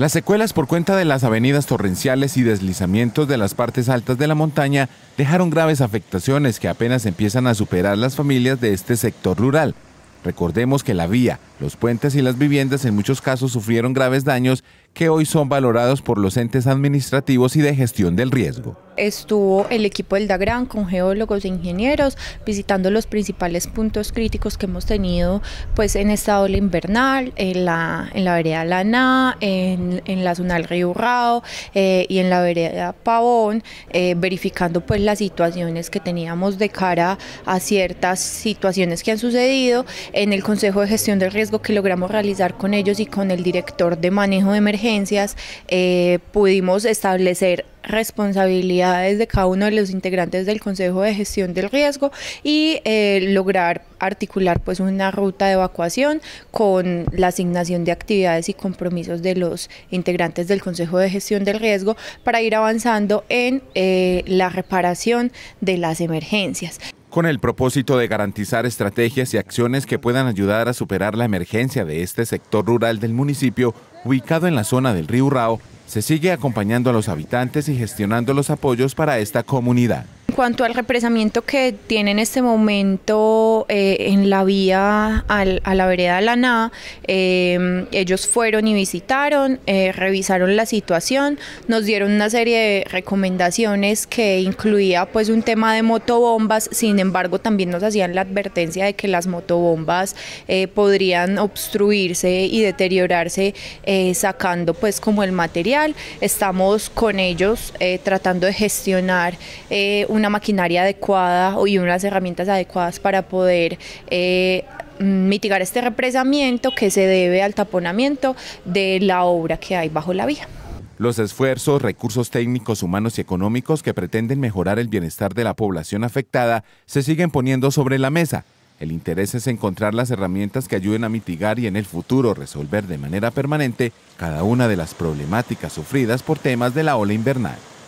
Las secuelas por cuenta de las avenidas torrenciales y deslizamientos de las partes altas de la montaña dejaron graves afectaciones que apenas empiezan a superar las familias de este sector rural. Recordemos que la vía, los puentes y las viviendas en muchos casos sufrieron graves daños que hoy son valorados por los entes administrativos y de gestión del riesgo. Estuvo el equipo del DAGRAN con geólogos e ingenieros visitando los principales puntos críticos que hemos tenido pues, en esta ola invernal, en la, en la vereda lana en, en la zona del río Urrao eh, y en la vereda Pavón, eh, verificando pues, las situaciones que teníamos de cara a ciertas situaciones que han sucedido en el Consejo de Gestión del Riesgo que logramos realizar con ellos y con el director de manejo de emergencias, eh, pudimos establecer responsabilidades de cada uno de los integrantes del Consejo de Gestión del Riesgo y eh, lograr articular pues una ruta de evacuación con la asignación de actividades y compromisos de los integrantes del Consejo de Gestión del Riesgo para ir avanzando en eh, la reparación de las emergencias con el propósito de garantizar estrategias y acciones que puedan ayudar a superar la emergencia de este sector rural del municipio, ubicado en la zona del río Rao, se sigue acompañando a los habitantes y gestionando los apoyos para esta comunidad. En cuanto al represamiento que tiene en este momento eh, en la vía a la vereda lana eh, ellos fueron y visitaron, eh, revisaron la situación, nos dieron una serie de recomendaciones que incluía pues un tema de motobombas, sin embargo también nos hacían la advertencia de que las motobombas podrían obstruirse y deteriorarse sacando pues como el material. Estamos con ellos tratando de gestionar un una maquinaria adecuada y unas herramientas adecuadas para poder eh, mitigar este represamiento que se debe al taponamiento de la obra que hay bajo la vía. Los esfuerzos, recursos técnicos, humanos y económicos que pretenden mejorar el bienestar de la población afectada se siguen poniendo sobre la mesa. El interés es encontrar las herramientas que ayuden a mitigar y en el futuro resolver de manera permanente cada una de las problemáticas sufridas por temas de la ola invernal.